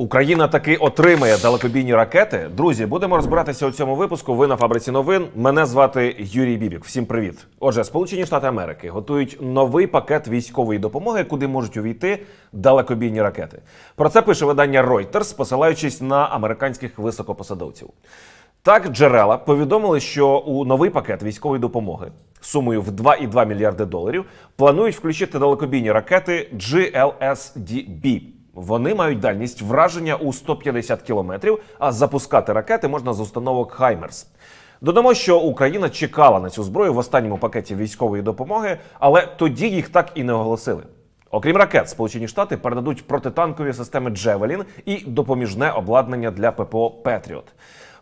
Україна таки отримає далекобійні ракети. Друзі, будемо розбиратися у цьому випуску. Ви на фабриці новин. Мене звати Юрій Бібік. Всім привіт. Отже, Сполучені Штати Америки готують новий пакет військової допомоги, куди можуть увійти далекобійні ракети. Про це пише видання Reuters, посилаючись на американських високопосадовців. Так, джерела повідомили, що у новий пакет військової допомоги сумою в 2,2 мільярди доларів планують включити далекобійні ракети GLSDB. Вони мають дальність враження у 150 кілометрів, а запускати ракети можна з установок Хаймерс. Додамо, що Україна чекала на цю зброю в останньому пакеті військової допомоги, але тоді їх так і не оголосили. Окрім ракет, Сполучені Штати передадуть протитанкові системи Джевелін і допоміжне обладнання для ППО Петріот.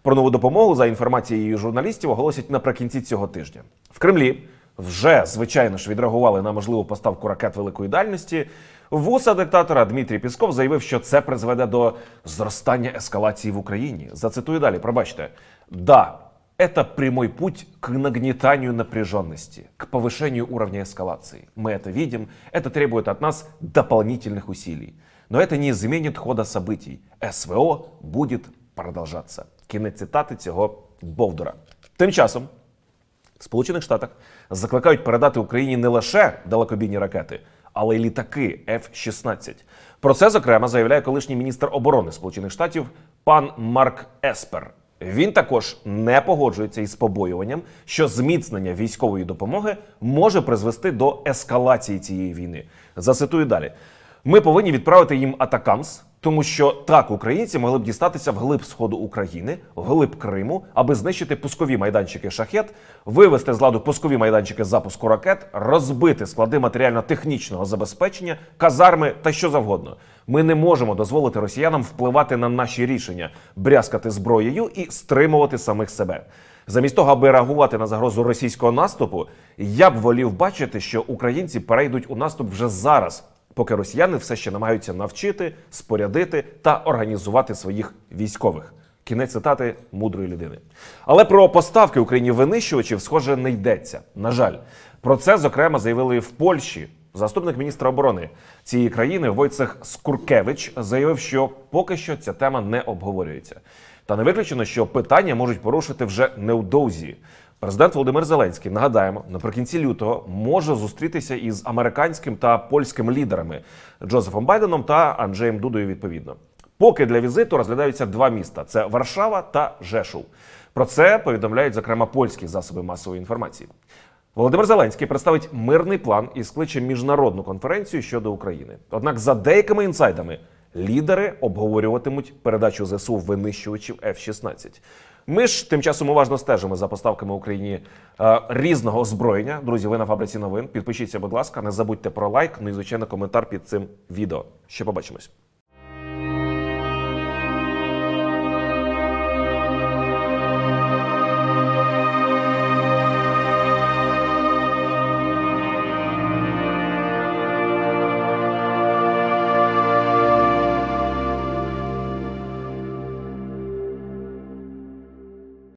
Про нову допомогу за інформацією журналістів оголосять наприкінці цього тижня. В Кремлі вже звичайно ж відреагували на можливу поставку ракет великої дальності. Вуса диктатора Дмитрій Пісков заявив, що це призведе до зростання ескалації в Україні. Зацитую далі. Пробачте, да, это прямой путь к нагнетанию напряженности, к повышению уровня эскалации. Мы это видим, это требует от нас дополнительных усилий. Но это не изменит хода событий. СВО будет продовжатися. Кінець цитати цього Бовдора. Тим часом в Сполучених Штатах закликають передати Україні не лише далекобійні ракети але й літаки F-16. Про це зокрема заявляє колишній міністр оборони Сполучених Штатів пан Марк Еспер. Він також не погоджується із побоюванням, що зміцнення військової допомоги може призвести до ескалації цієї війни. Зацитую далі: ми повинні відправити їм атакамс тому що так українці могли б дістатися в глиб сходу України, в глиб Криму, аби знищити пускові майданчики шахет, вивести з ладу пускові майданчики запуску ракет, розбити склади матеріально-технічного забезпечення, казарми та що завгодно. Ми не можемо дозволити росіянам впливати на наші рішення, брязкати зброєю і стримувати самих себе. Замість того, аби реагувати на загрозу російського наступу, я б волів бачити, що українці перейдуть у наступ вже зараз поки росіяни все ще намагаються навчити, спорядити та організувати своїх військових. Кінець цитати мудрої людини. Але про поставки Україні винищувачів, схоже, не йдеться. На жаль, про це зокрема заявили в Польщі. Заступник міністра оборони цієї країни Войцех Скуркевич заявив, що поки що ця тема не обговорюється, та не виключено, що питання можуть порушити вже невдовзі. Президент Володимир Зеленський нагадаємо наприкінці лютого може зустрітися із американським та польським лідерами Джозефом Байденом та Анджеєм Дудою. Відповідно, поки для візиту розглядаються два міста: це Варшава та Жешув. Про це повідомляють зокрема польські засоби масової інформації. Володимир Зеленський представить мирний план і скличе міжнародну конференцію щодо України. Однак, за деякими інсайдами, лідери обговорюватимуть передачу ЗСУ винищувачів f 16 ми ж тим часом уважно стежимо за поставками Україні е, різного озброєння. Друзі, ви на фабриці новин. Підпишіться, будь ласка, не забудьте про лайк. Ну і звичайно коментар під цим відео. Ще побачимось.